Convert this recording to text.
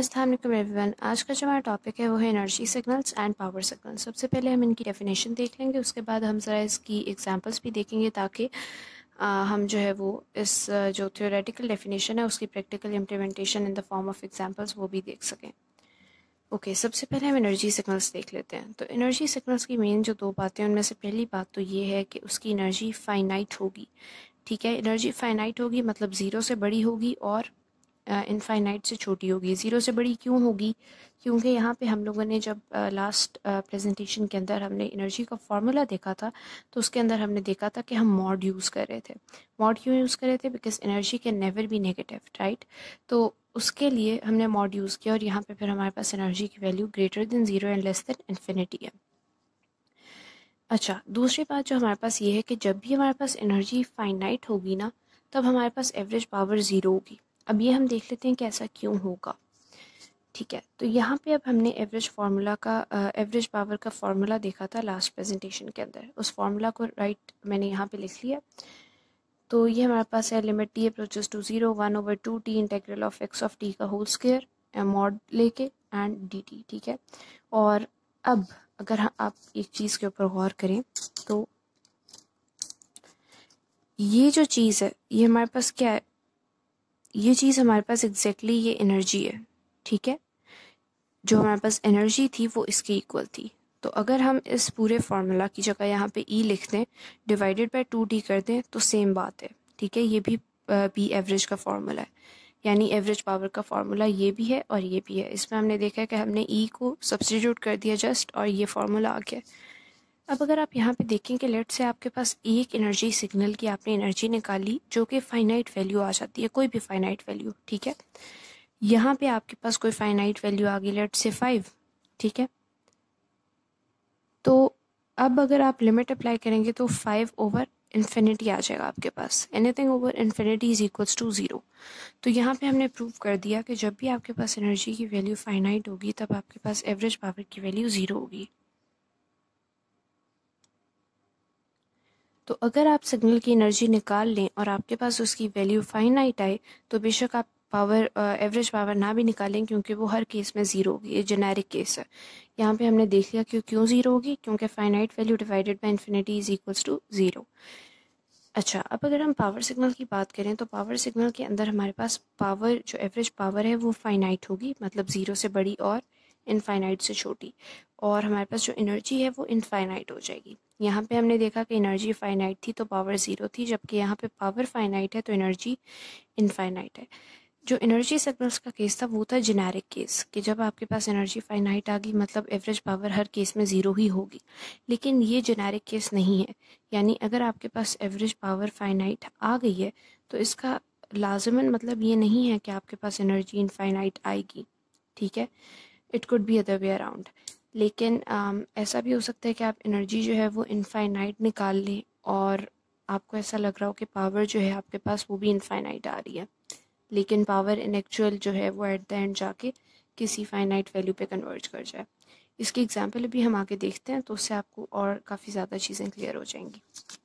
अस्सलाम एवरीवन आज का जो हमारा टॉपिक है वो है energy signals and power signals सबसे पहले हम इनकी डेफिनेशन देख लेंगे उसके बाद हम ज़रा इसकी एग्जांपल्स भी देखेंगे ताकि हम जो है वो इस जो थियोरेटिकल डेफिनेशन है उसकी practical implementation in the form of examples वो भी देख सकें ओके okay, सबसे पहले हम एनर्जी सिग्नल्स देख लेते हैं तो एनर्जी सिग्नल्स की मेन जो दो बातें उनमें से पहली बात तो ये है कि उसकी एनर्जी फाइनाइट होगी ठीक है एनर्जी फाइनाइट होगी मतलब ज़ीरो से बड़ी होगी और इनफाइनाइट से छोटी होगी ज़ीरो से बड़ी क्यों होगी क्योंकि यहाँ पे हम लोगों ने जब लास्ट प्रेजेंटेशन के अंदर हमने एनर्जी का फार्मूला देखा था तो उसके अंदर हमने देखा था कि हम मॉड यूज़ कर रहे थे मॉड क्यों यूज़ कर रहे थे बिकॉज एनर्जी कैन नेवर भी नेगेटिव राइट तो उसके लिए हमने मॉड यूज़ किया और यहाँ पर फिर हमारे पास एनर्जी की value greater than zero and less than infinity है अच्छा दूसरी बात जो हमारे पास ये है कि जब भी हमारे पास एनर्जी फाइनाइट होगी ना तब हमारे पास एवरेज पावर ज़ीरो होगी अब ये हम देख लेते हैं कि ऐसा क्यों होगा ठीक है तो यहाँ पे अब हमने एवरेज फार्मूला का एवरेज पावर का फार्मूला देखा था लास्ट प्रेजेंटेशन के अंदर उस फार्मूला को राइट मैंने यहाँ पे लिख लिया तो ये हमारे पास है limit T approaches to zero one over two T integral of X of T का होल स्केयर मॉड लेके एंड डी टी ठीक है और अब अगर आप एक चीज़ के ऊपर गौर करें तो ये जो चीज़ है ये हमारे पास क्या है ये चीज़ हमारे पास एग्जैक्टली exactly ये एनर्जी है ठीक है जो हमारे पास एनर्जी थी वो इसकी इक्वल थी तो अगर हम इस पूरे फार्मूला की जगह यहाँ पे ई e लिख दें डिवाइडेड बाई टू डी कर दें तो सेम बात है ठीक है ये भी बी एवरेज का फार्मूला है यानी एवरेज पावर का फार्मूला ये भी है और ये भी है इसमें हमने देखा है कि हमने ई e को सब्सटीट्यूट कर दिया जस्ट और ये फार्मूला आ गया अब अगर आप यहाँ पे देखें कि लेट से आपके पास एक एनर्जी सिग्नल की आपने एनर्जी निकाली जो कि फाइनाइट वैल्यू आ जाती है कोई भी फाइनाइट वैल्यू ठीक है यहाँ पे आपके पास कोई फाइनाइट वैल्यू आ गई लेट से फाइव ठीक है तो अब अगर आप लिमिट अप्लाई करेंगे तो फाइव ओवर इन्फिनिटी आ जाएगा आपके पास anything over infinity is equals to zero तो यहाँ पे हमने प्रूव कर दिया कि जब भी आपके पास एनर्जी की वैल्यू फाइनाइट होगी तब आपके पास एवरेज पावर की वैल्यू ज़ीरो होगी तो अगर आप सिग्नल की एनर्जी निकाल लें और आपके पास उसकी वैल्यू फाइनाइट आए तो बेशक आप पावर एवरेज पावर ना भी निकालें क्योंकि वो हर केस में ज़ीरो होगी ये जेनेरिक केस है यहाँ पे हमने देख लिया कि क्यों ज़ीरो होगी क्योंकि finite value divided by infinity is equals to zero अच्छा अब अगर हम पावर सिग्नल की बात करें तो पावर सिग्नल के अंदर हमारे पास पावर जो एवरेज पावर है वो फाइनाइट होगी मतलब ज़ीरो से बड़ी और इनफाइनाइट से छोटी और हमारे पास जो एनर्जी है वो इनफाइनाइट हो जाएगी यहाँ पे हमने देखा कि एनर्जी फाइनाइट थी तो पावर ज़ीरो थी जबकि यहाँ पे पावर फाइनाइट है तो एनर्जी इनफाइनाइट है जो एनर्जी सिग्नल्स का केस था वो था जेनेरिक केस कि जब आपके पास एनर्जी फाइनाइट आ गई मतलब एवरेज पावर हर केस में ज़ीरो ही होगी लेकिन ये जेनेरिक केस नहीं है यानी अगर आपके पास एवरेज पावर फाइनाइट आ गई है तो इसका लाजमन मतलब ये नहीं है कि आपके पास एनर्जी इनफाइनाइट आएगी ठीक है it could be other way around लेकिन um, ऐसा भी हो सकता है कि आप एनर्जी जो है वो इनफाइनाइट निकाल लें और आपको ऐसा लग रहा हो कि पावर जो है आपके पास वो भी इनफाइनाइट आ रही है लेकिन पावर इन एक्चुअल जो है वो एट द एंड जाके किसी फाइनाइट वैल्यू पे कन्वर्ट कर जाए इसकी एग्जांपल अभी हम आगे देखते हैं तो उससे आपको और काफ़ी ज़्यादा चीज़ें क्लियर हो जाएंगी